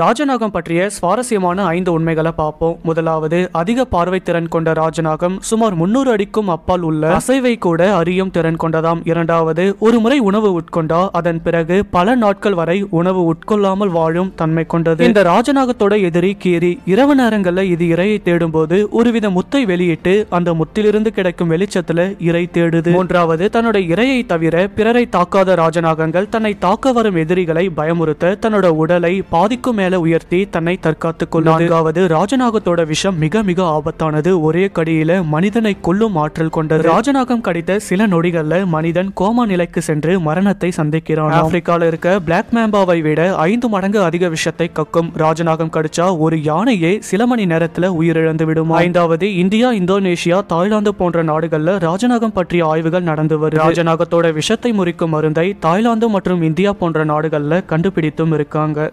ராஜநாகம் பற்றிய சுவாரஸ்யமான ஐந்து உண்மைகளை பார்ப்போம் முதலாவது அதிக பார்வை திறன் கொண்ட ராஜநாகம் சுமார் முன்னூறு அடிக்கும் அப்பால் உள்ள அசைவை கூட அறியும் திறன் கொண்டதாம் இரண்டாவது ஒரு முறை உணவு உட்கொண்டா அதன் பிறகு பல நாட்கள் வரை உணவு உட்கொள்ளாமல் வாழும் தன்மை கொண்டது இந்த ராஜநாகத்தோட எதிரி கீரி இரவு நேரங்களில் இது இரையை தேடும் போது ஒருவித முத்தை வெளியிட்டு அந்த முத்திலிருந்து கிடைக்கும் வெளிச்சத்துல இறை தேடுது மூன்றாவது தன்னுடைய இரையை தவிர பிறரை தாக்காத ராஜநாகங்கள் தன்னை தாக்க வரும் எதிரிகளை பயமுறுத்த தன்னோட உடலை பாதிக்கும் மேல உயர்த்தி தன்னை தற்காத்துக் கொள்ளும் நான்காவது ராஜநாகத்தோட விஷம் மிக மிக ஆபத்தானது ஒரே கடியில மனிதனை கொல்லும் ஆற்றல் கொண்டது ராஜநாகம் கடித்த சில நொடிகள்ல மனிதன் கோமா நிலைக்கு சென்று மரணத்தை சந்திக்கிறான் ஆப்பிரிக்கால இருக்க பிளாக் மேம்பாவை விட ஐந்து மடங்கு அதிக விஷத்தை கக்கும் ராஜநாகம் கடிச்சா ஒரு யானையே சில மணி நேரத்துல உயிரிழந்து விடும் ஐந்தாவது இந்தியா இந்தோனேஷியா தாய்லாந்து போன்ற நாடுகள்ல ராஜநாகம் பற்றிய ஆய்வுகள் நடந்து வரும் ராஜநாகத்தோட விஷத்தை முறிக்கும் மருந்தை தாய்லாந்து மற்றும் இந்தியா போன்ற நாடுகள்ல கண்டுபிடித்தும் இருக்காங்க